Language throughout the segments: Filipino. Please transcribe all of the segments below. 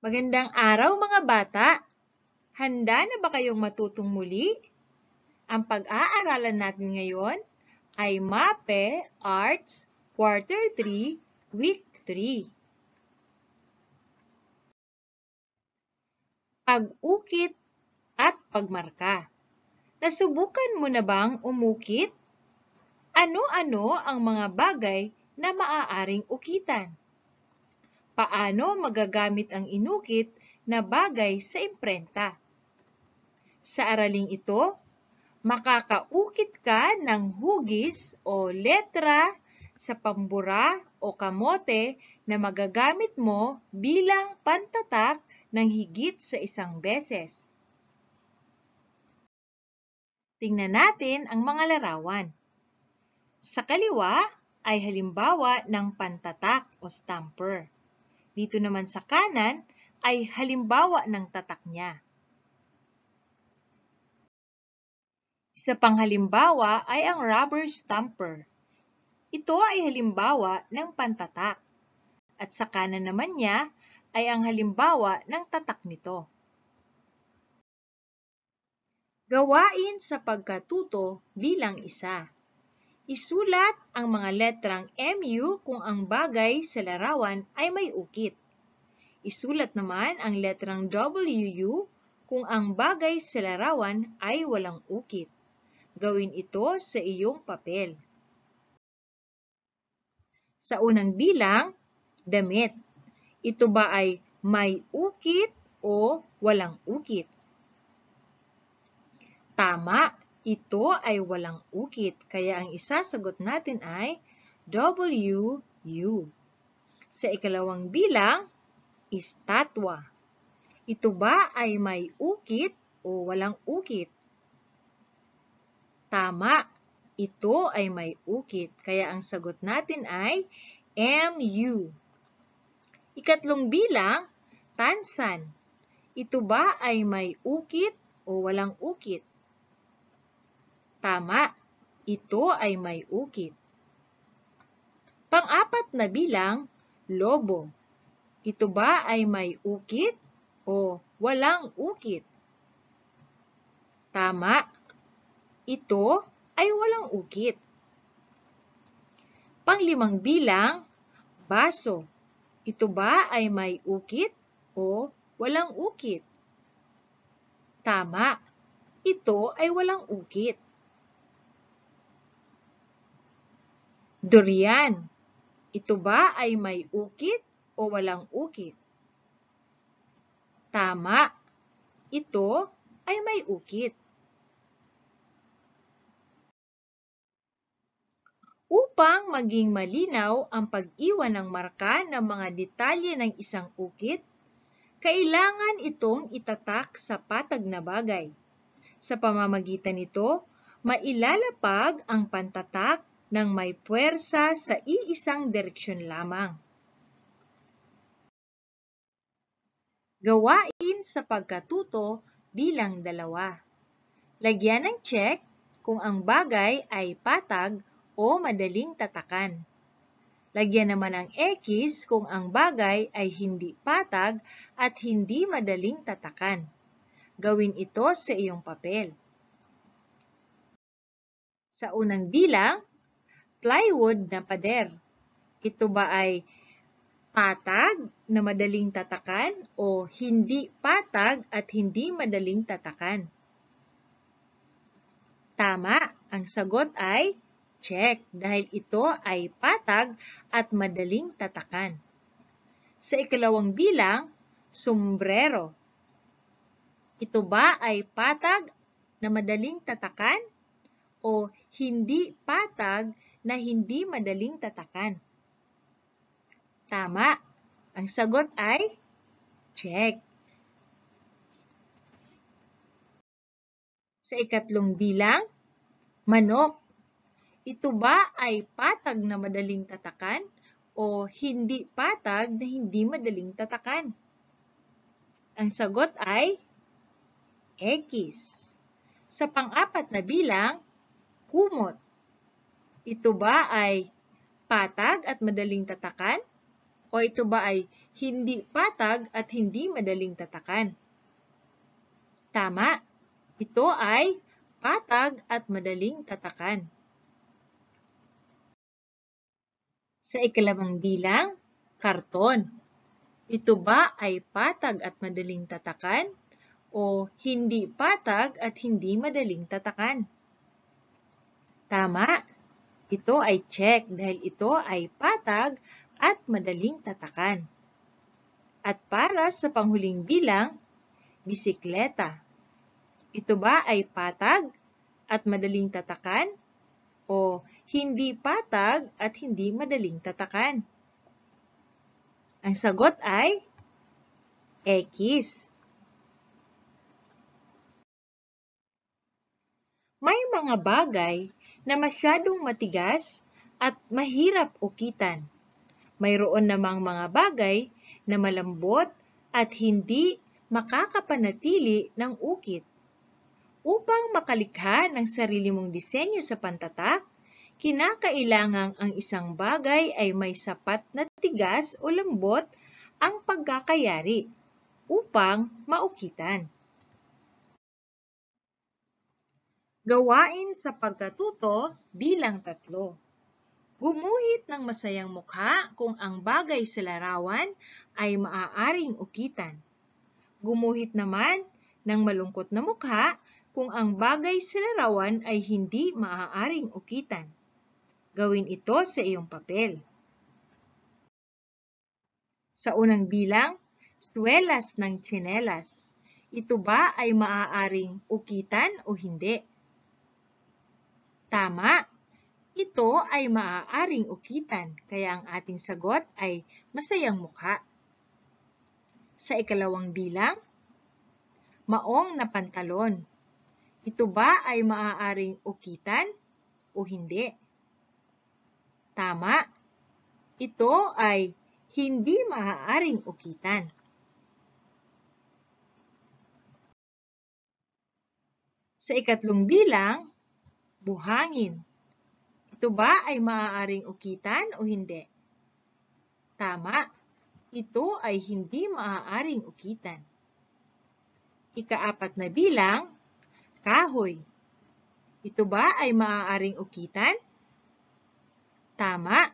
Magandang araw mga bata! Handa na ba kayong matutong muli? Ang pag-aaralan natin ngayon ay MAPE Arts Quarter 3, Week 3. Pag-ukit at pagmarka. Nasubukan mo na bang umukit? Ano-ano ang mga bagay na maaaring ukitan? Paano magagamit ang inukit na bagay sa imprenta? Sa araling ito, makakaukit ka ng hugis o letra sa pambura o kamote na magagamit mo bilang pantatak ng higit sa isang beses. Tingnan natin ang mga larawan. Sa kaliwa ay halimbawa ng pantatak o stamper. Dito naman sa kanan ay halimbawa ng tatak niya. Isa pang halimbawa ay ang rubber stamper. Ito ay halimbawa ng pantatak. At sa kanan naman niya ay ang halimbawa ng tatak nito. Gawain sa pagkatuto bilang isa. Isulat ang mga letrang MU kung ang bagay sa larawan ay may ukit. Isulat naman ang letrang WU kung ang bagay sa larawan ay walang ukit. Gawin ito sa iyong papel. Sa unang bilang, damit. Ito ba ay may ukit o walang ukit? Tama, ito ay walang ukit, kaya ang isasagot natin ay W, U. Sa ikalawang bilang, istatwa. Ito ba ay may ukit o walang ukit? Tama, ito ay may ukit, kaya ang sagot natin ay M, U. Ikatlong bilang, tansan. Ito ba ay may ukit o walang ukit? Tama, ito ay may ukit. Pang-apat na bilang, lobo. Ito ba ay may ukit o walang ukit? Tama, ito ay walang ukit. Panglimang bilang, baso. Ito ba ay may ukit o walang ukit? Tama, ito ay walang ukit. Durian. Ito ba ay may ukit o walang ukit? Tama. Ito ay may ukit. Upang maging malinaw ang pag-iwan ng marka ng mga detalye ng isang ukit, kailangan itong itatak sa patag na bagay. Sa pamamagitan nito, mailalapag ang pantatak nang may puwersa sa iisang direksyon lamang. Gawain sa pagkatuto bilang dalawa. Lagyan ng check kung ang bagay ay patag o madaling tatakan. Lagyan naman ng X kung ang bagay ay hindi patag at hindi madaling tatakan. Gawin ito sa iyong papel. Sa unang bilang, plywood na pader. Ito ba ay patag na madaling tatakan o hindi patag at hindi madaling tatakan? Tama, ang sagot ay check dahil ito ay patag at madaling tatakan. Sa ikalawang bilang, sombrero. Ito ba ay patag na madaling tatakan o hindi patag na hindi madaling tatakan? Tama! Ang sagot ay check. Sa ikatlong bilang, manok. Ito ba ay patag na madaling tatakan o hindi patag na hindi madaling tatakan? Ang sagot ay X. Sa pang-apat na bilang, kumot. Ito ba ay patag at madaling tatakan? O ito ba ay hindi patag at hindi madaling tatakan? Tama, ito ay patag at madaling tatakan. Sa ikalamang bilang, karton. Ito ba ay patag at madaling tatakan? O hindi patag at hindi madaling tatakan? Tama, ito ay check dahil ito ay patag at madaling tatakan. At para sa panghuling bilang, bisikleta. Ito ba ay patag at madaling tatakan? O hindi patag at hindi madaling tatakan? Ang sagot ay X. May mga bagay na masyadong matigas at mahirap ukitan. Mayroon namang mga bagay na malambot at hindi makakapanatili ng ukit. Upang makalikha ng sarili mong disenyo sa pantatak, kinakailangang ang isang bagay ay may sapat na tigas o lambot ang pagkakayari upang maukitan. Gawain sa pagkatuto bilang tatlo. Gumuhit ng masayang mukha kung ang bagay sa larawan ay maaaring ukitan. Gumuhit naman ng malungkot na mukha kung ang bagay sa larawan ay hindi maaaring ukitan. Gawin ito sa iyong papel. Sa unang bilang, suelas ng tsinelas. Ito ba ay maaaring ukitan o hindi? Tama! Ito ay maaaring ukitan, kaya ang ating sagot ay masayang mukha. Sa ikalawang bilang, maong na pantalon. Ito ba ay maaaring ukitan o hindi? Tama! Ito ay hindi maaaring ukitan. Sa ikatlong bilang, buhangin. Ito ba ay maaaring ukitan o hindi? Tama, ito ay hindi maaaring ukitan. Ikaapat na bilang, kahoy. Ito ba ay maaaring ukitan? Tama,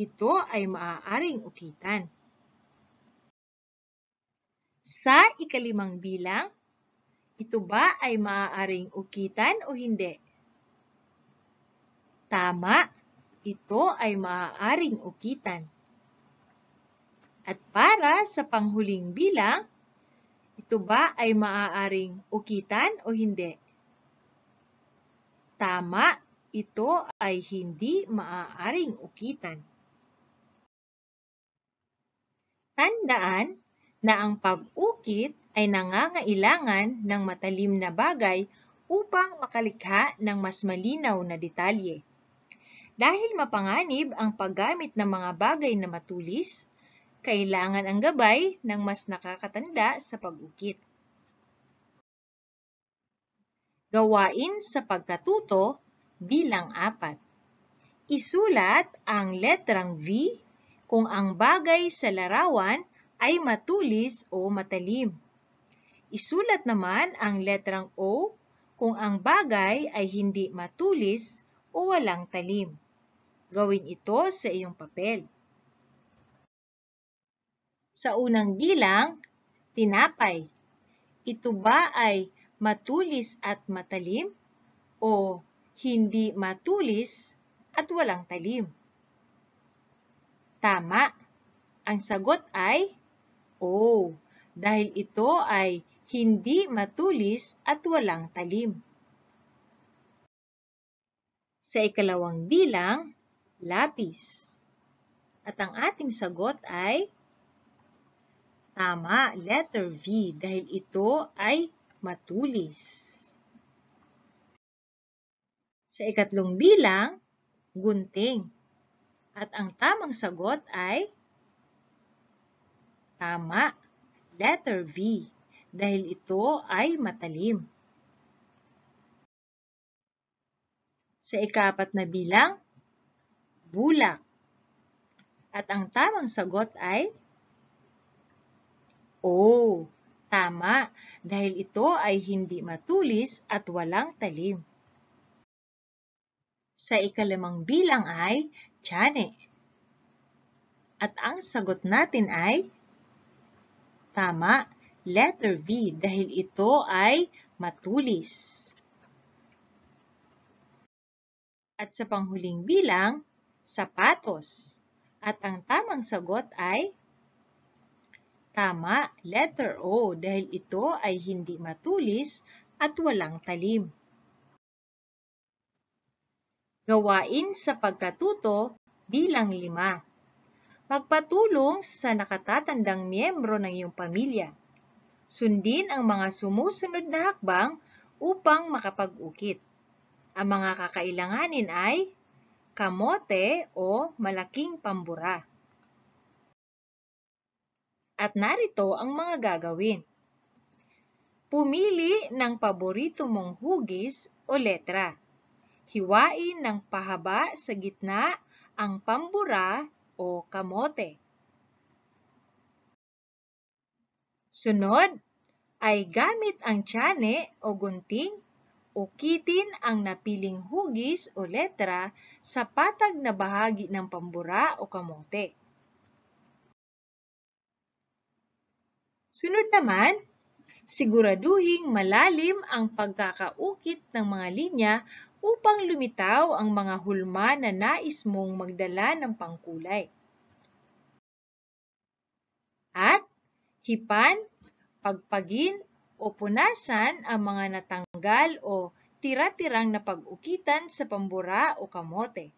ito ay maaaring ukitan. Sa ikalimang bilang, ito ba ay maaaring ukitan o hindi? Tama, ito ay maaaring ukitan. At para sa panghuling bilang, ito ba ay maaaring ukitan o hindi? Tama, ito ay hindi maaaring ukitan. Tandaan na ang pag-ukit ay nangangailangan ng matalim na bagay upang makalikha ng mas malinaw na detalye. Dahil mapanganib ang paggamit ng mga bagay na matulis, kailangan ang gabay ng mas nakakatanda sa pag-ukit. Gawain sa pagkatuto bilang apat. Isulat ang letrang V kung ang bagay sa larawan ay matulis o matalim. Isulat naman ang letrang O kung ang bagay ay hindi matulis o walang talim. Gawin ito sa iyong papel. Sa unang bilang, tinapay. Ito ba ay matulis at matalim o hindi matulis at walang talim? Tama. Ang sagot ay O oh, dahil ito ay hindi matulis at walang talim. Sa ikalawang bilang, lapis. At ang ating sagot ay tama, letter V, dahil ito ay matulis. Sa ikatlong bilang, gunting. At ang tamang sagot ay tama, letter V, dahil ito ay matalim. Sa ikapat na bilang, bulak. At ang tamang sagot ay O. Oh, tama, dahil ito ay hindi matulis at walang talim. Sa ikalimang bilang ay tiyane. At ang sagot natin ay Tama, letter V dahil ito ay matulis. At sa panghuling bilang, sapatos. At ang tamang sagot ay tama, letter O dahil ito ay hindi matulis at walang talim. Gawain sa pagkatuto bilang lima. Magpatulong sa nakatatandang miyembro ng iyong pamilya. Sundin ang mga sumusunod na hakbang upang makapag-ukit. Ang mga kakailanganin ay kamote o malaking pambura. At narito ang mga gagawin. Pumili ng paborito mong hugis o letra. Hiwain ng pahaba sa gitna ang pambura o kamote. Sunod ay gamit ang tiyane o gunting ukitin ang napiling hugis o letra sa patag na bahagi ng pambura o kamote. Sunod naman, siguraduhing malalim ang pagkakaukit ng mga linya upang lumitaw ang mga hulma na nais mong magdala ng pangkulay. At hipan, pagpagin o punasan ang mga natanggal o tira-tirang napag-ukitan sa pambura o kamote.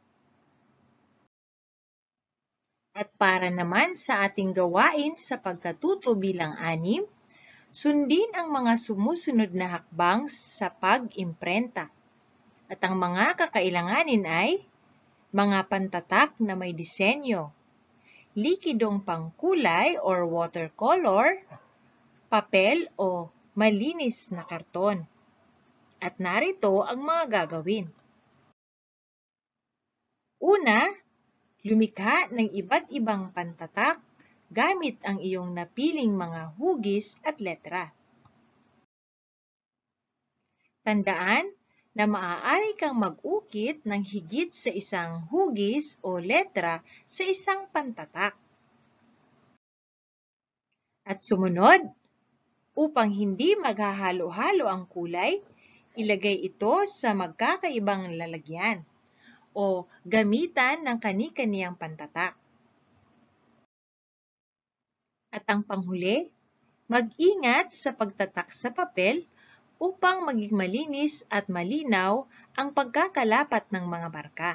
At para naman sa ating gawain sa pagkatuto bilang anim, sundin ang mga sumusunod na hakbang sa pag-imprenta. At ang mga kakailanganin ay mga pantatak na may disenyo, likidong pangkulay or watercolor, papel o malinis na karton. At narito ang mga gagawin. Una, lumikha ng iba't ibang pantatak gamit ang iyong napiling mga hugis at letra. Tandaan na maaari kang mag-ukit ng higit sa isang hugis o letra sa isang pantatak. At sumunod, Upang hindi maghahalo-halo ang kulay, ilagay ito sa magkakaibang lalagyan o gamitan ng kani-kaniyang pantatak. At ang panghuli, mag-ingat sa pagtatak sa papel upang maging malinis at malinaw ang pagkakalapat ng mga barka.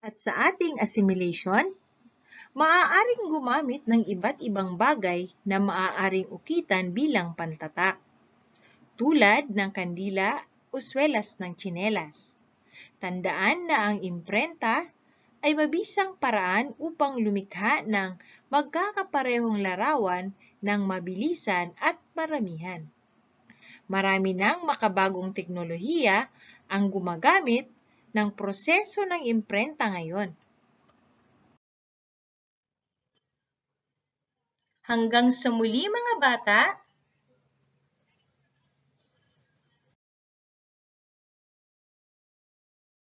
At sa ating assimilation, maaaring gumamit ng iba't ibang bagay na maaaring ukitan bilang pantatak, tulad ng kandila o swelas ng tsinelas. Tandaan na ang imprenta ay mabisang paraan upang lumikha ng magkakaparehong larawan ng mabilisan at maramihan. Marami ng makabagong teknolohiya ang gumagamit ng proseso ng imprenta ngayon Hanggang sa muli mga bata!